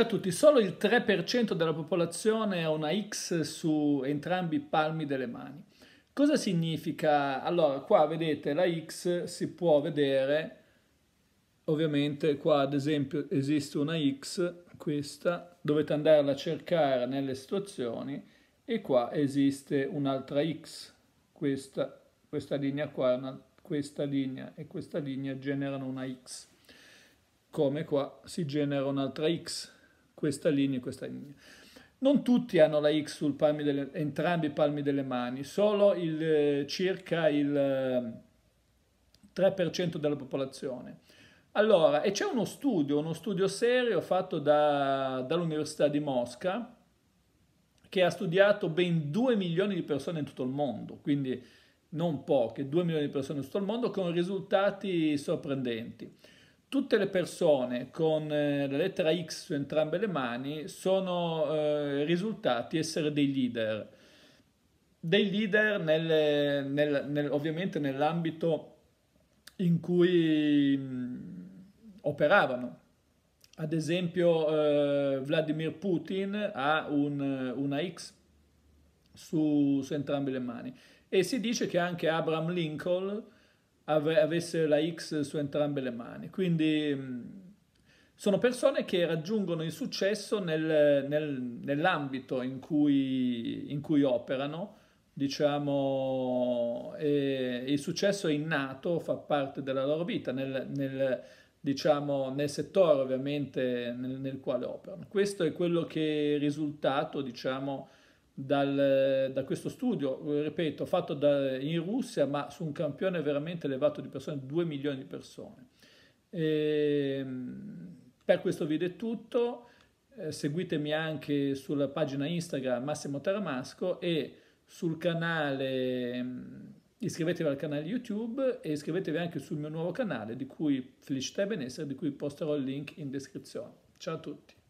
Ciao tutti, solo il 3% della popolazione ha una X su entrambi i palmi delle mani. Cosa significa? Allora, qua vedete la X si può vedere, ovviamente qua ad esempio esiste una X, questa, dovete andarla a cercare nelle situazioni e qua esiste un'altra X, questa, questa linea qua, una, questa linea e questa linea generano una X, come qua si genera un'altra X questa linea e questa linea. Non tutti hanno la X sul palmi delle, entrambi i palmi delle mani, solo il, eh, circa il 3% eh, della popolazione. Allora, e c'è uno studio, uno studio serio fatto da, dall'Università di Mosca, che ha studiato ben 2 milioni di persone in tutto il mondo, quindi non poche, 2 milioni di persone in tutto il mondo, con risultati sorprendenti tutte le persone con eh, la lettera X su entrambe le mani sono eh, risultati essere dei leader, dei leader nel, nel, nel, ovviamente nell'ambito in cui mh, mm, operavano. Ad esempio eh, Vladimir Putin ha un, una X su, su entrambe le mani e si dice che anche Abraham Lincoln avesse la X su entrambe le mani. Quindi mm, sono persone che raggiungono il successo nel, nel, nell'ambito in cui, in cui, operano, diciamo, il successo è innato, fa parte della loro vita, nel, diciamo, nel settore ovviamente nel, quale operano. Questo è quello che è il risultato, diciamo, dal, da questo studio, ripeto, fatto da, in Russia, ma su un campione veramente elevato di persone, 2 milioni di persone. E, ehm, per questo video è tutto, eh, seguitemi anche sulla pagina Instagram Massimo Taramasco e sul canale, ehm, iscrivetevi al canale YouTube e iscrivetevi anche sul mio nuovo canale di cui Felicità e Benessere, di cui posterò il link in descrizione. Ciao a tutti!